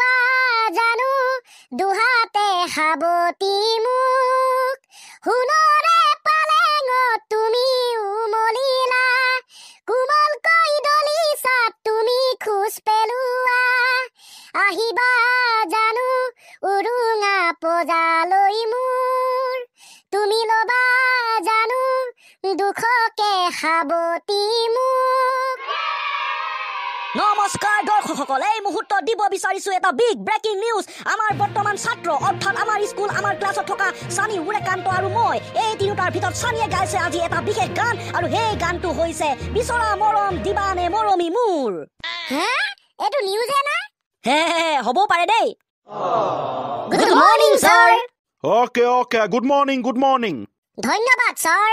বাজানো দুহাতে হাবতি মোক সোণৰে পালেঙ তুমি উমলিলা কোমল কৈ দলিছা তুমি খোজ পেলোৱা আহিবা জানো উৰুঙা পজালৈ মোৰ তুমি ল'বা জানো দুখকে হাবতি মোৰ নমস্কাৰ দৰ্শকসকল এই মুহূৰ্তত দিব বিচাৰিছো এটা বিগ ব্ৰেকিং নিউজ আমাৰ বৰ্তমান ছাত্ৰ অৰ্থাৎ আমাৰ স্কুল আমাৰ ক্লাছত থকা স্বামী উৰেকান্ত আৰু মই এই তিনিটাৰ ভিতৰত স্বামীয়ে গাইছে আজি এটা বিশেষ গান আৰু সেই গানটো হৈছে বিচৰা মৰম দিবানে মৰমী মোৰ হ'ব পাৰে দেই good morning sir okay okay good morning good morning ধন্যবাদ ছাৰ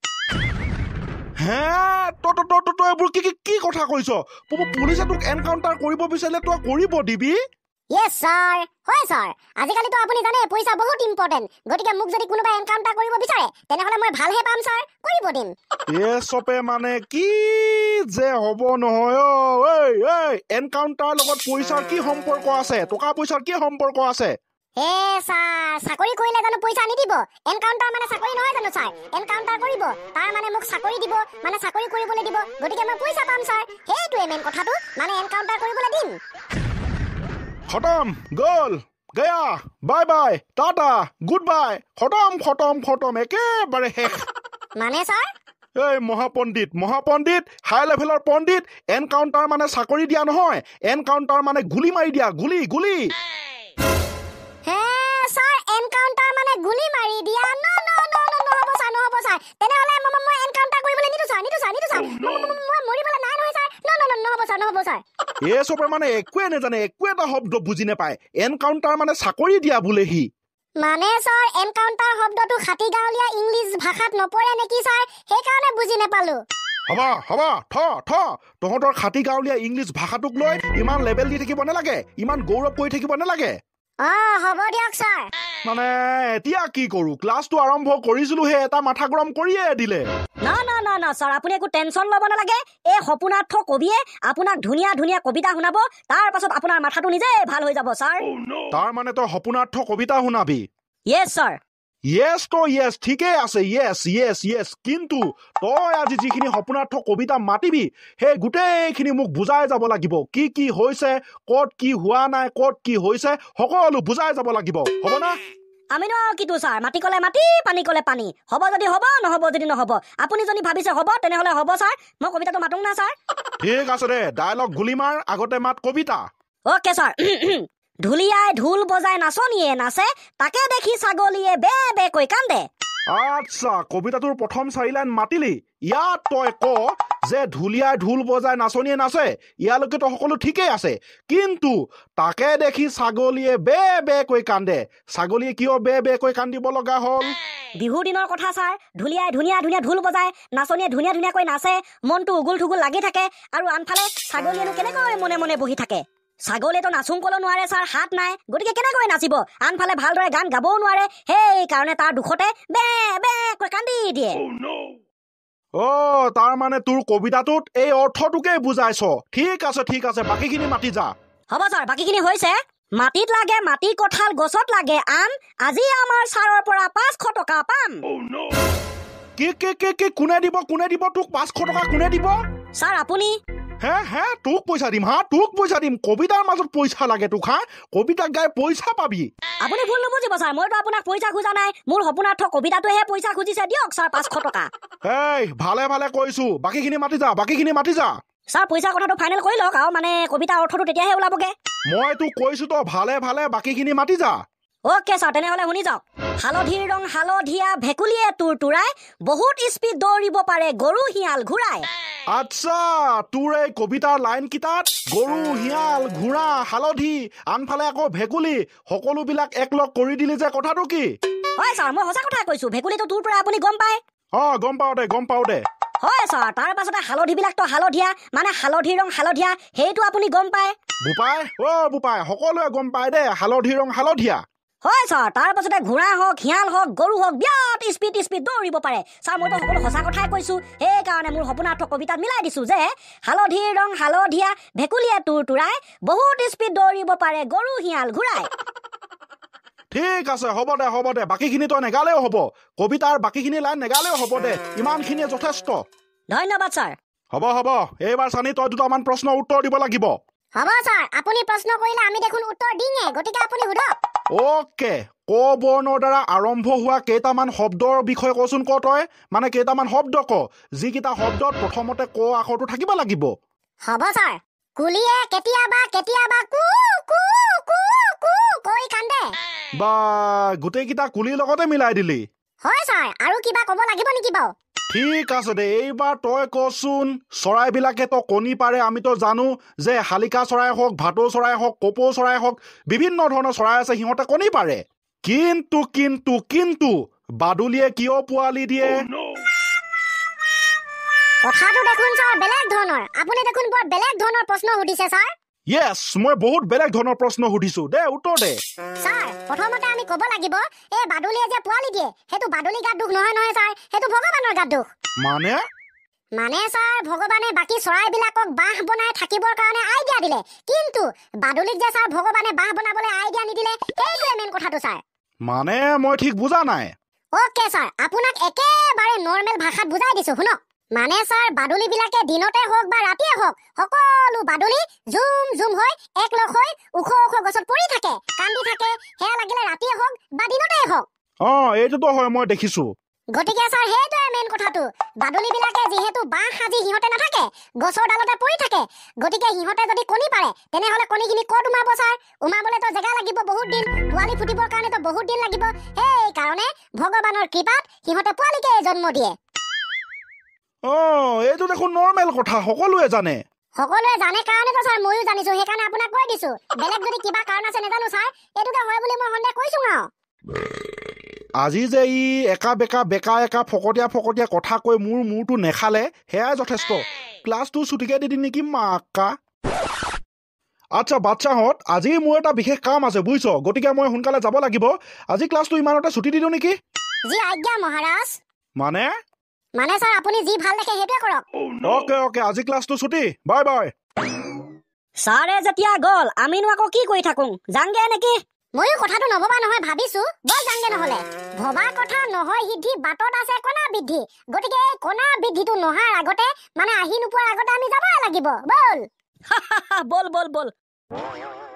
হে তই তই তই তই এইবোৰ কি কি কি কথা কৈছ পুলিচে তোক এনকাউণ্টাৰ কৰিব বিচাৰিলে তই কৰিব দিবি ইয়েছ ছাৰ হয় ছাৰ আজিকালিতো আপুনি জানে পইচা বহুত ইম্পৰ্টেণ্ট গতিকে মোক যদি কোনোবাই এনকাউণ্টাৰ কৰিব বিচাৰে তেনেহ'লে মই ভালহে পাম ছাৰ কৰিব দিম ইয়েছপে মানে কি যে হ'ব নহয় অ' এই এই এনকাউণ্টাৰ লগত পইচাৰ কি সম্পৰ্ক আছে টকা পইচাৰ কি সম্পৰ্ক আছে হে ছাৰ চাকৰি কৰিলে জানো পইচা নিদিব এনকাউণ্টাৰ মানে চাকৰি নহয় জানো ছাৰ এনকাউণ্টাৰ কৰিব তাৰ মানে মোক চাকৰি দিব মানে চাকৰি কৰিবলৈ দিব গতিকে মই পইচা পাম ছাৰ সেইটোৱে মেইন কথাটো মানে এনকাউণ্টাৰ কৰিবলৈ দিম খতম গ'ল গয়া বাই বাই টাটা গুড খতম খতম খতম একেবাৰে শেষ মানে ছাৰ এই মহাপণ্ডিত মহাপণ্ডিত হাই লেভেলৰ পণ্ডিত এনকাউণ্টাৰ মানে চাকৰি দিয়া নহয় এনকাউণ্টাৰ মানে গুলী মাৰি দিয়া গুলী গুলী গুলি মাৰি দিয়া ন ন ন ন ন হ'ব ছাৰ ন হ'ব ছাৰ তেনেহ'লে মই মই এনকাউণ্টাৰ কৰিবলৈ নিদিওঁ ছাৰ নিদিওঁ ছাৰ নিদিওঁ ছাৰ oh, মই মৰিবলৈ নাই নহয় ছাৰ ন ন ন নহ'ব ছাৰ নহ'ব ছাৰ এ চবৰ মানে একোৱে নেজানে একো এটা শব্দ বুজি নাপায় এনকাউণ্টাৰ মানে চাকৰি দিয়া বোলেহি মানে ছাৰ এনকাউণ্টাৰ শব্দটো খাতি গাঁৱলীয়া ইংলিছ ভাষাত নপৰে নেকি ছাৰ সেইকাৰণে বুজি নাপালোঁ হ'ব হ'ব থ থ তহঁতৰ খাতি গাঁৱলীয়া ইংলিছ ভাষাটোক লৈ ইমান লেবেল দি থাকিব নালাগে ইমান গৌৰৱ কৰি থাকিব নালাগে অ হ'ব দিয়ক ছাৰ মানে এতিয়া কি কৰো ক্লাছটো আৰম্ভ কৰিছিলো হে এটা মাথা গৰম কৰিয়ে দিলে না না না না ছাৰ আপুনি একো টেনচন ল'ব নালাগে এই সপোনাৰ্থ কবিয়ে আপোনাক ধুনীয়া ধুনীয়া কবিতা শুনাব তাৰ পাছত আপোনাৰ মাথাটো নিজে ভাল হৈ যাব ছাৰ oh, তাৰ মানে তই সপোনাৰ্থ কবিতা শুনাবি য়েছ ছাৰ য়েছ ক য়েছ ঠিকেই আছে য়েছ য়েছ য়েছ কিন্তু তই আজি যিখিনি সপোনাৰ্থ কবিতা মাতিবি সেই গোটেইখিনি মোক বুজাই যাব লাগিব কি কি হৈছে ক'ত কি হোৱা নাই ক'ত কি হৈছে সকলো বুজাই যাব লাগিব হ'ব না আমি ন কিটো ছাৰ মাটি ক'লে মাটি পানী ক'লে পানী হ'ব যদি হ'ব নহ'ব যদি নহ'ব আপুনি যদি ভাবিছে হ'ব তেনেহ'লে হ'ব ছাৰ মই কবিতাটো মাতো না ছাৰ ঠিক আছে দে ডাইলগ গুলিমাৰ আগতে মাত কবিতা অ'কে ছাৰ ঢুলিয়াই ঢোল বজাই নাচনীয়ে নাচে তাকে দেখি ছাগলীয়ে বে বে কৈ কান্দে আচ্ছা কবিতাটোৰ প্ৰথম চাৰি লাইন মাতিলি ইয়াত তই ক যে ঢুলীয়াই ঢোল বজাই নাচনীয়ে নাচে ইয়ালৈকেতো সকলো ঠিকেই আছে কিন্তু তাকে দেখি ছাগলীয়ে বে বে কৈ কান্দে ছাগলীয়ে কিয় বে বে কৈ কান্দিব লগা হ'ল বিহুৰ দিনৰ কথা ছাৰ ঢুলীয়াই ধুনীয়া ধুনীয়া ঢোল বজাই নাচনীয়ে ধুনীয়া ধুনীয়াকৈ নাচে মনটো উগুল ঠুগুল লাগি থাকে আৰু আনফালে ছাগলীয়েনো কেনেকৈ মনে মনে বহি থাকে ছাগলীয়েতো নাচোং ক'লেও নোৱাৰে ছাৰ হাত নাই গতিকে কেনেকৈ নাচিব আনফালে ভালদৰে গান গাবও নোৱাৰে সেইকাৰণে তাৰ দুখতে বে বে কৈ কান্দি দিয়ে oh, অ তাৰ মানে তোৰ কবিতাটোত এই অৰ্থটোকে বুজাইছ ঠিক আছে ঠিক আছে বাকীখিনি মাতি যা হ'ব ছাৰ বাকীখিনি হৈছে মাটিত লাগে মাটি কঁঠাল গছত লাগে আন আজি আমাৰ ছাৰৰ পৰা পাঁচশ টকা পাম oh, কি কি কি কি কোনে দিব কোনে দিব তোক পাঁচশ টকা কোনে দিব ছাৰ আপুনি হে হে তোক পইচা দিম হা তোক পইচা দিম কবিতাৰ মাজত পইচা লাগে তোক হা কবিতা গাই পইচা পাবি আপুনি ভুল নবুজিব ছাৰ মইতো আপোনাক পইচা খোজা নাই মোৰ সপোনাৰ্থ কবিতাটোহে পইচা খুজিছে দিয়ক ছাৰ পাঁচশ টকা এই ভালে ভালে কৈছো বাকীখিনি মাতি যা বাকীখিনি মাতি যা ছাৰ পইচাৰ কথাটো ফাইনেল কৰি লওক আৰু মানে কবিতাৰ অৰ্থটো তেতিয়াহে ওলাবগে মই তোক কৈছো তো ভালে ভালে বাকীখিনি মাতি যা অ'কে ছাৰ তেনেহ'লে শুনি যাওক হালধিৰ ৰং হালধীয়া ভেকুলীয়ে তোৰ তোৰাই বহুত স্পীড দৌৰিব পাৰে গৰু শিয়াল ঘূৰাই আচ্ছা তোৰ এই কবিতাৰ লাইন কিতাত গৰু শিয়াল ঘোঁৰা হালধি আনফালে আকৌ ভেকুলী সকলোবিলাক একলগ কৰি দিলি যে কথাটো কি মানে হালধি ৰং হালধীয়া সেইটো আপুনি সকলোৱে ঘোঁৰা হওক শিয়াল হওক গৰু হওক বিয়া বহুত স্পীড স্পীড দৌৰিব পাৰে ছাৰ মইতো সকলো সঁচা কথাই কৈছোঁ সেইকাৰণে মোৰ সপোনাৰ্থ কবিতাত মিলাই দিছোঁ যে হালধিৰ ৰং হালধীয়া ভেকুলীয়া তোৰ তোৰাই বহুত স্পীড দৌৰিব পাৰে গৰু শিয়াল ঘূৰাই ঠিক আছে হ'ব দে হ'ব দে বাকীখিনি তই নেগালেও হ'ব কবিতাৰ বাকীখিনি লাইন নেগালেও হ'ব দে ইমানখিনিয়ে যথেষ্ট ধন্যবাদ ছাৰ হ'ব হ'ব এইবাৰ চানি তই দুটামান প্ৰশ্ন উত্তৰ দিব লাগিব হ'ব ছাৰ আপুনি প্ৰশ্ন কৰিলে আমি দেখোন উত্তৰ দিমেই গতিকে আপুনি সোধক অ'কে ক বৰ্ণৰ দ্বাৰা আৰম্ভ হোৱা কেইটামান শব্দৰ বিষয়ে কচোন ক তই মানে কেইটামান শব্দ ক যিকেইটা শব্দত প্ৰথমতে ক আখৰটো থাকিব লাগিব হ'ব ছাৰ কুলিয়ে কেতিয়াবা কেতিয়াবা কু কু কু কু কৈ কান্দে বা গোটেইকেইটা কুলিৰ লগতে মিলাই দিলি হয় ছাৰ আৰু কিবা ক'ব লাগিব নেকি বাৰু ঠিক আছে দে এইবাৰ তই কচোন চৰাইবিলাকে তই কণী পাৰে আমিতো জানো যে শালিকা চৰাই হওক ভাটৌ চৰাই হওক কপৌ চৰাই হওক বিভিন্ন ধৰণৰ চৰাই আছে সিহঁতে কণী পাৰে কিন্তু কিন্তু কিন্তু বাদুলিয়ে কিয় পোৱালি দিয়ে oh, কথাটো দেখোন ছাৰ বেলেগ ধৰণৰ আপুনি দেখোন বৰ বেলেগ ধৰণৰ প্ৰশ্ন সুধিছে ছাৰ Yes, মই বহুত বেলেগ ধৰণৰ প্ৰশ্ন সুধিছো দে উত্তৰ দে ছাৰ প্ৰথমতে আমি ক'ব লাগিব এই বাদুলিয়ে যে পোৱালি দিয়ে সেইটো বাদুলি গাত দুখ নহয় নহয় ছাৰ সেইটো ভগৱানৰ গাত দুখ মানে মানে ছাৰ ভগৱানে বাকী চৰাইবিলাকক বাঁহ বনাই থাকিবৰ কাৰণে আইডিয়া দিলে কিন্তু বাদুলিক যে ছাৰ ভগৱানে বাঁহ বনাবলৈ আইডিয়া নিদিলে এইটোৱে মেইন কথাটো ছাৰ মানে মই ঠিক বুজা নাই অ'কে ছাৰ আপোনাক একেবাৰে নৰ্মেল ভাষাত বুজাই দিছো শুনক মানে ছাৰ বাদুলিবিলাকে দিনতে হওক বা ৰাতিয়ে হওক সকলো বাদুলি জুম জুম হৈ একলগ হৈ ওখ ওখ গছত পৰি থাকে কান্দি থাকে সেয়া লাগিলে ৰাতিয়ে হওক বা দিনতে হওক অঁ এইটোতো হয় মই দেখিছোঁ গতিকে ছাৰ সেইটোৱে মেইন কথাটো বাদুলিবিলাকে যিহেতু বাঁহ সাজি সিহঁতে নাথাকে গছৰ ডালতে পৰি থাকে গতিকে সিহঁতে যদি কণী পাৰে তেনেহ'লে কণীখিনি ক'ত উমাব ছাৰ উমাবলৈতো জেগা লাগিব বহুত দিন পোৱালি ফুটিবৰ কাৰণেতো বহুত দিন লাগিব সেইকাৰণে ভগৱানৰ কৃপাত সিহঁতে পোৱালিকে জন্ম দিয়ে অঁ এইটো দেখোন নৰ্মেল কথা সকলোৱে জানে সকলোৱে জানে কাৰণে তো ছাৰ ময়ো জানিছো সেইকাৰণে আপোনাক কৈ দিছো বেলেগ যদি কিবা কাৰণ আছে নেজানো ছাৰ এইটোকে হয় বুলি মই সন্দেহ কৈছো আৰু আজি যে ই একা বেকা বেকা একা ফকটীয়া ফকটীয়া কথা কৈ মোৰ মূৰটো নেখালে সেয়াই যথেষ্ট ক্লাছ টু ছুটিকে দি দিম নেকি মাকা আচ্ছা বাচ্চাহঁত আজি মোৰ এটা বিশেষ কাম আছে বুজিছ গতিকে মই সোনকালে যাব লাগিব আজি ক্লাছটো ইমানতে ছুটি দি দিওঁ নেকি মানে মানে ছাৰ আপুনি যি ভাল দেখে সেইটোৱে কৰক অকে oh, অকে আজি ক্লাছটো ছুটি বাই বাই ছাৰে যেতিয়া গল আমিনো আকৌ কি কৰি থাকো যাংগে নেকি ময়ো কথাটো নভবা নহয় ভাবিছো বল যাংগে নহলে ভবা কথা নহয় সিদ্ধি বাটত আছে কণা বৃদ্ধি গতিকে এই কণা বৃদ্ধিটো নহাৰ আগতে মানে আহি নোপোৱাৰ আগতে আমি যাবই লাগিব বল বল বল বল